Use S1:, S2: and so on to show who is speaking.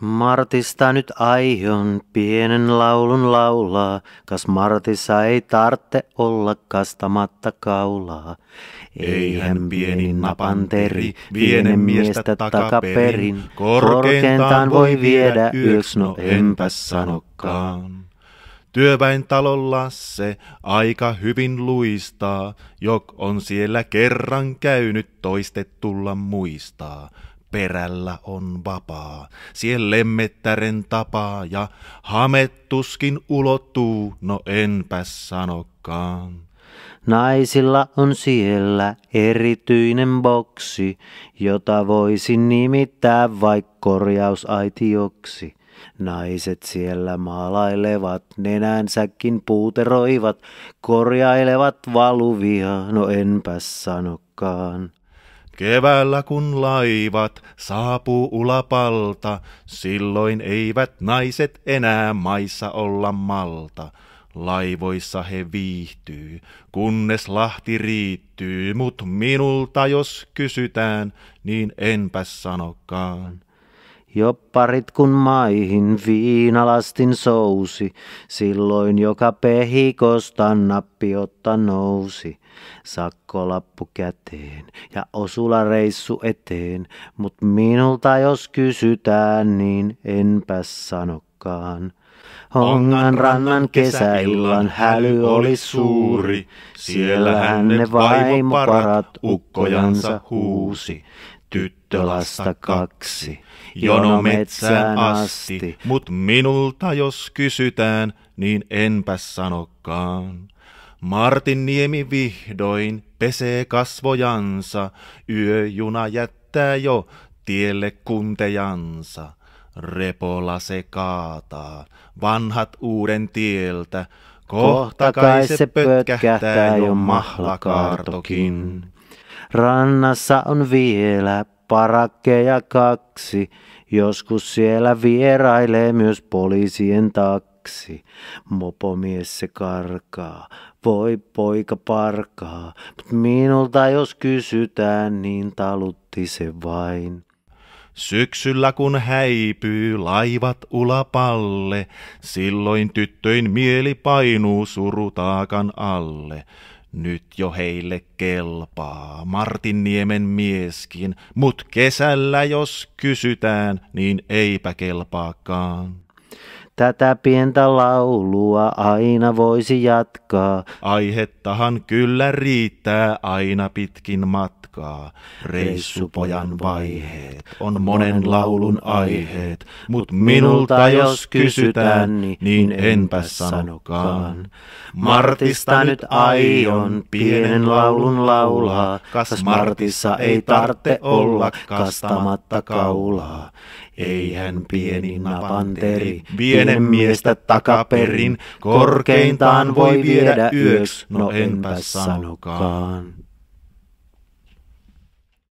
S1: Martista nyt aion pienen laulun laulaa, kas Martissa ei tarte olla kastamatta kaulaa. Eihän pieni napanteri pienen miestä takaperin, korkeintaan voi viedä yöks, no,
S2: no enpä sanokaan. Työväen talolla se aika hyvin luistaa, jok on siellä kerran käynyt toistetulla muistaa perällä on vapaa. Siellä lemmettären tapaa ja hamettuskin ulottuu, no enpäs sanokaan.
S1: Naisilla on siellä erityinen boksi, jota voisin nimittää vaikka korjausaitioksi. Naiset siellä maalailevat, nenänsäkin puuteroivat, korjailevat valuvia, no enpäs sanokaan. Keväällä kun laivat saapuu ulapalta,
S2: silloin eivät naiset enää maissa olla malta. Laivoissa he viihtyy, kunnes lahti riittyy, mut minulta jos kysytään, niin enpä sanokaan.
S1: Jopparit kun maihin viinalastin sousi, silloin joka pehikosta nappiotta nousi. Sakkolappu käteen ja osula reissu eteen, mut minulta jos kysytään, niin enpä sanokaan. Hongan rannan kesäillan häly oli suuri, siellä hän ne vaimoparat ukkojansa huusi tyttölasta kaksi, jono metsään asti,
S2: mut minulta jos kysytään, niin enpä sanokaan. Martin Niemi vihdoin pesee kasvojansa, yöjuna jättää jo tielle kuntejansa. Repola se kaataa, vanhat uuden tieltä,
S1: Kohta kai se pötkähtää jo mahlakaartokin. Rannassa on vielä parakkeja kaksi, joskus siellä vierailee myös poliisien taksi. Mopomies se karkaa, voi poika parkaa, mut minulta jos kysytään, niin talutti se vain. Syksyllä kun
S2: häipyy laivat ulapalle, silloin tyttöin mieli painuu surutaakan alle. Nyt jo heille kelpaa Martin Niemen mieskin, mut kesällä jos kysytään, niin eipä kelpaakaan.
S1: Tätä pientä laulua aina voisi jatkaa. Aihettahan
S2: kyllä riittää aina pitkin matkaa. Reissupojan vaiheet on monen laulun aiheet, mut minulta jos kysytään, niin enpä sanokaan.
S1: Martista nyt aion pienen laulun laulaa, kas Martissa ei tarvitse olla kastamatta
S2: kaulaa. Ei hän pieni napanteri, pienen miestä takaperin, korkeintaan voi viedä yöks, no, no enpä sanokaan.